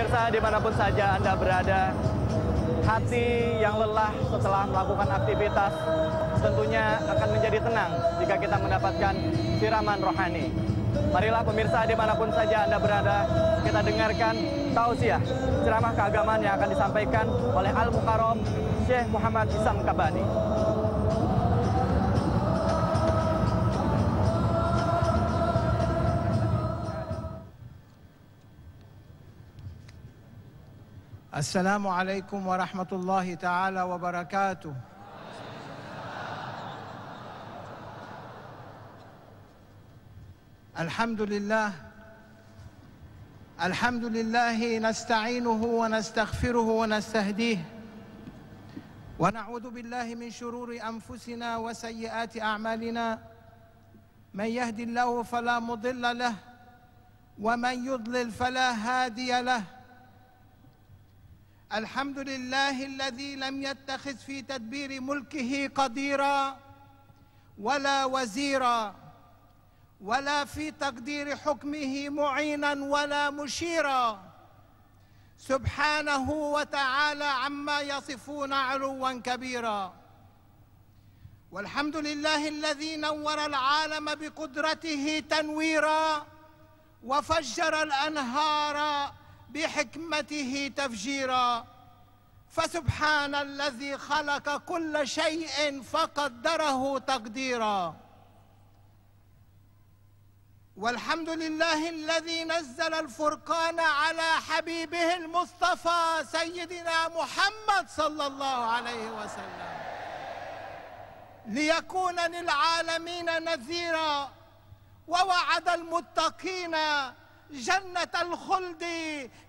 pemirsa dimanapun saja Anda berada, hati yang lelah setelah melakukan aktivitas tentunya akan menjadi tenang jika kita mendapatkan siraman rohani. Marilah pemirsa dimanapun saja Anda berada, kita dengarkan tausiah ceramah keagamaan yang akan disampaikan oleh Al-Mukarram Syekh Muhammad Isam Kabani. السلام عليكم ورحمة الله تعالى وبركاته الحمد لله الحمد لله نستعينه ونستغفره ونستهديه ونعوذ بالله من شرور أنفسنا وسيئات أعمالنا من يهد الله فلا مضل له ومن يضلل فلا هادي له الحمد لله الذي لم يتخذ في تدبير ملكه قديرا ولا وزيرا ولا في تقدير حكمه معينا ولا مشيرا سبحانه وتعالى عما يصفون علوا كبيرا والحمد لله الذي نور العالم بقدرته تنويرا وفجر الانهار بحكمته تفجيرا فسبحان الذي خلق كل شيء فقدره تقديرا والحمد لله الذي نزل الفرقان على حبيبه المصطفى سيدنا محمد صلى الله عليه وسلم ليكون للعالمين نذيرا ووعد المتقين جنة الخلد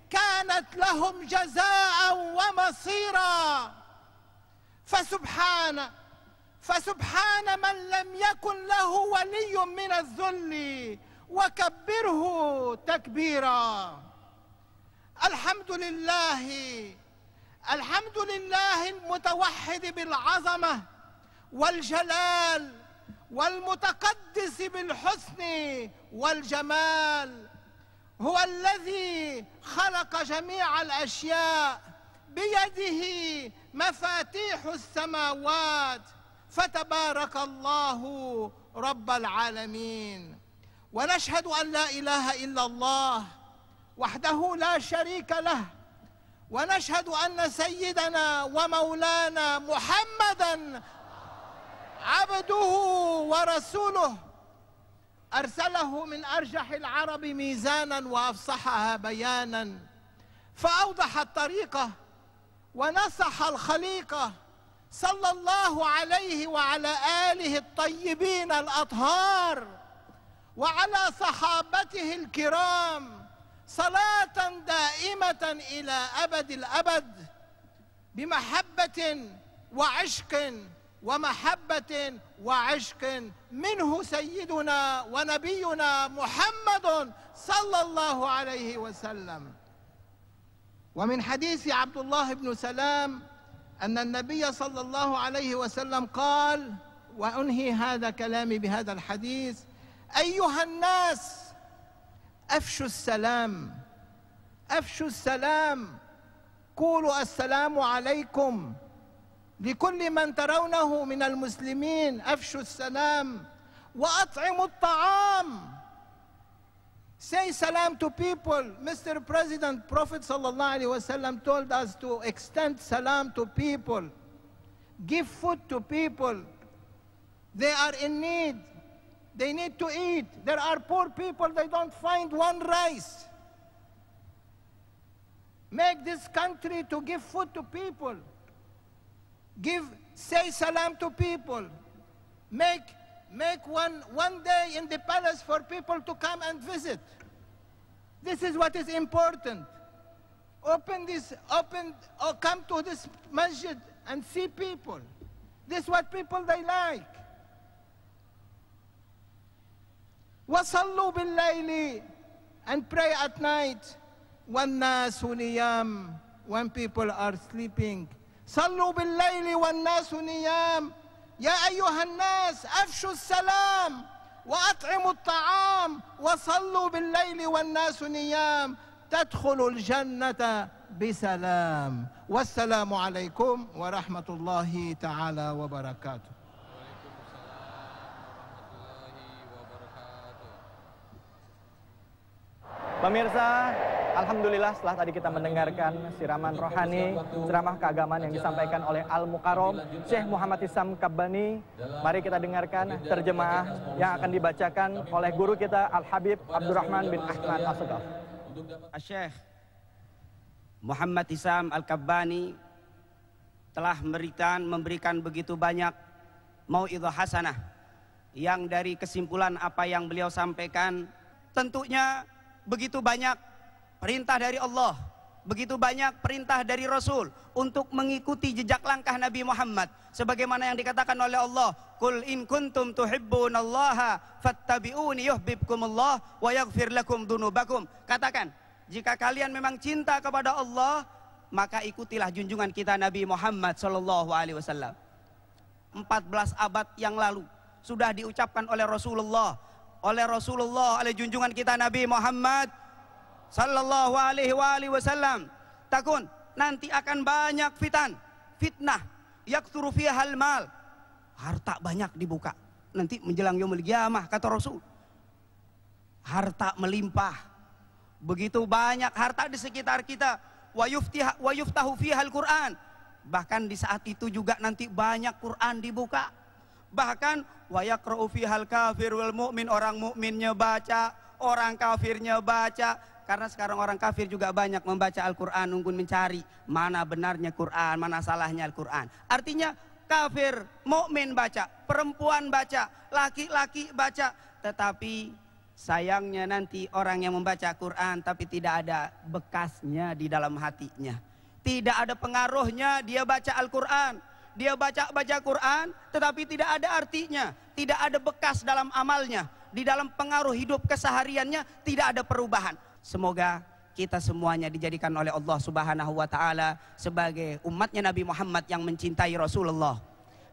كانت لهم جزاء ومصيرا فسبحان فسبحان من لم يكن له ولي من الذل وكبره تكبيرا الحمد لله الحمد لله المتوحد بالعظمه والجلال والمتقدس بالحسن والجمال هو الذي خلق جميع الأشياء بيده مفاتيح السماوات فتبارك الله رب العالمين ونشهد أن لا إله إلا الله وحده لا شريك له ونشهد أن سيدنا ومولانا محمدا عبده ورسوله أرسله من أرجح العرب ميزانا وأفصحها بيانا فأوضح الطريقة ونصح الخليقة صلى الله عليه وعلى آله الطيبين الأطهار وعلى صحابته الكرام صلاة دائمة إلى أبد الأبد بمحبة وعشق ومحبة وعشق منه سيدنا ونبينا محمد صلى الله عليه وسلم ومن حديث عبد الله بن سلام أن النبي صلى الله عليه وسلم قال وأنهي هذا كلامي بهذا الحديث أيها الناس أفشوا السلام أفشوا السلام قولوا السلام عليكم بكل من ترونه من المسلمين افشوا السلام واطعموا الطعام Say salam to people. Mr. President, Prophet ﷺ told us to extend salam to people. Give food to people. They are in need. They need to eat. There are poor people, they don't find one rice. Make this country to give food to people. Give, say salam to people. Make, make one, one day in the palace for people to come and visit. This is what is important. Open this, open, or come to this masjid and see people. This is what people they like. وصلوا بالليل and pray at night. والناس نيام when people are sleeping. صلوا بالليل والناس نيام يا أيها الناس أفشوا السلام وأطعموا الطعام وصلوا بالليل والناس نيام تدخلوا الجنة بسلام والسلام عليكم ورحمة الله تعالى وبركاته Pemirsa, Alhamdulillah setelah tadi kita mendengarkan siraman rohani, ceramah keagamaan yang disampaikan oleh Al-Mukarram Syekh Muhammad Isam Kabbani. Mari kita dengarkan terjemah yang akan dibacakan oleh guru kita Al-Habib Abdurrahman bin Ahmad Assegaf. Syekh Muhammad Isam Al-Kabbani telah memberikan, memberikan begitu banyak mau'idhah hasanah yang dari kesimpulan apa yang beliau sampaikan tentunya begitu banyak Perintah dari Allah, begitu banyak perintah dari Rasul untuk mengikuti jejak langkah Nabi Muhammad sebagaimana yang dikatakan oleh Allah Qul in kuntum tuhibbunallaha fattabi'uni yuhibbukumullah wa yaghfir lakum dunubakum katakan jika kalian memang cinta kepada Allah maka ikutilah junjungan kita Nabi Muhammad sallallahu alaihi wasallam 14 abad yang lalu sudah diucapkan oleh Rasulullah oleh Rasulullah oleh junjungan kita Nabi Muhammad sallallahu alaihi wa alihi wasallam takun nanti akan banyak fitan fitnah fi hal mal harta banyak dibuka nanti menjelang yaumul kiamah kata Rasul harta melimpah begitu banyak harta di sekitar kita wa yuftiha fi yuftahu Quran bahkan di saat itu juga nanti banyak Quran dibuka bahkan fi hal kafir wal mu'min orang mukminnya baca orang kafirnya baca karena sekarang orang kafir juga banyak membaca Al-Quran, unggun mencari mana benarnya Quran, mana salahnya Al-Quran. Artinya kafir, mukmin baca, perempuan baca, laki-laki baca. Tetapi sayangnya nanti orang yang membaca Quran tapi tidak ada bekasnya di dalam hatinya. Tidak ada pengaruhnya dia baca Al-Quran. Dia baca-baca Quran tetapi tidak ada artinya. Tidak ada bekas dalam amalnya. Di dalam pengaruh hidup kesehariannya tidak ada perubahan Semoga kita semuanya dijadikan oleh Allah Subhanahu wa taala sebagai umatnya Nabi Muhammad yang mencintai Rasulullah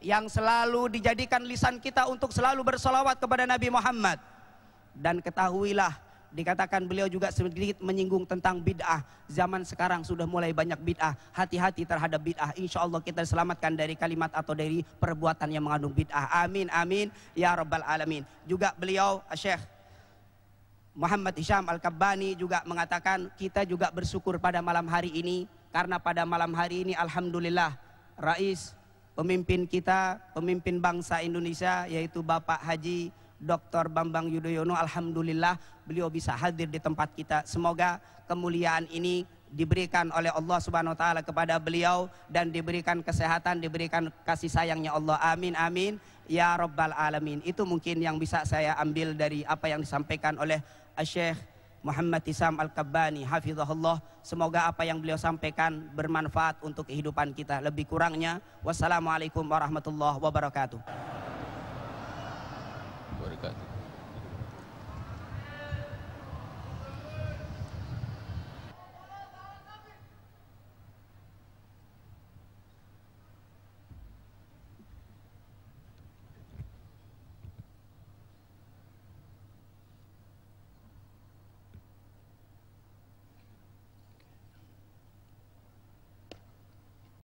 yang selalu dijadikan lisan kita untuk selalu bersolawat kepada Nabi Muhammad dan ketahuilah dikatakan beliau juga sedikit menyinggung tentang bid'ah zaman sekarang sudah mulai banyak bid'ah hati-hati terhadap bid'ah insya Allah kita selamatkan dari kalimat atau dari perbuatan yang mengandung bid'ah amin amin ya rabbal alamin juga beliau Syekh Muhammad Hisham Al-Kabbani juga mengatakan kita juga bersyukur pada malam hari ini karena pada malam hari ini Alhamdulillah Rais pemimpin kita, pemimpin bangsa Indonesia yaitu Bapak Haji Dr. Bambang Yudhoyono Alhamdulillah beliau bisa hadir di tempat kita semoga kemuliaan ini diberikan oleh Allah Subhanahu wa taala kepada beliau dan diberikan kesehatan, diberikan kasih sayangnya Allah. Amin amin ya rabbal alamin. Itu mungkin yang bisa saya ambil dari apa yang disampaikan oleh Syekh Muhammad Isam Al-Kabbani hafizahullah semoga apa yang beliau sampaikan bermanfaat untuk kehidupan kita lebih kurangnya wassalamualaikum warahmatullahi wabarakatuh